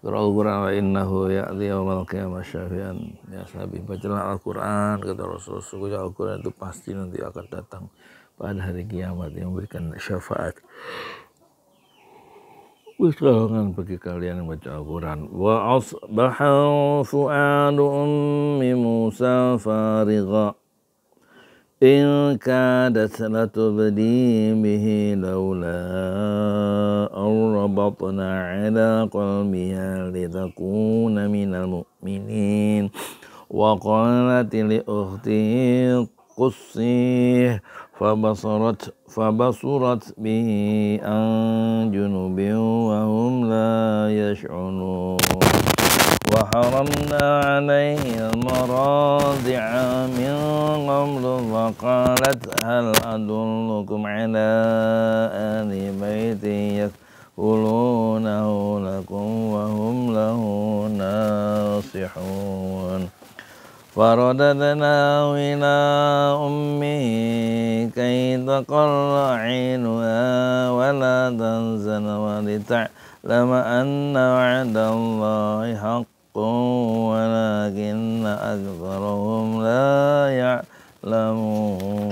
Qura'u Qur'an wa innahu ya'ti yawmal qiyamah syafi'an. Ya sahabi, bacalah Al-Qur'an kata Rasulullah sungguhnya Al-Qur'an itu pasti nanti akan datang pada hari kiamat yang memberikan syafaat. Pertolongan bagi kalian yang baca Al-Quran. Wa asbahal fu'adu ummi Musa farigha. In kadat latubdi bihi laulah وربطنا على قلبها لتكون من المؤمنين وقالت لأخته قصيه فبصرت فبصرت به عن جنوب وهم لا يشعرون وحرمنا عليه المراضع من قبل فقالت هل أدلكم على فرددناه إلى أمه كي تقر عينها ولا تنزل ولتعلم أن وعد الله حق ولكن أكثرهم لا يعلمون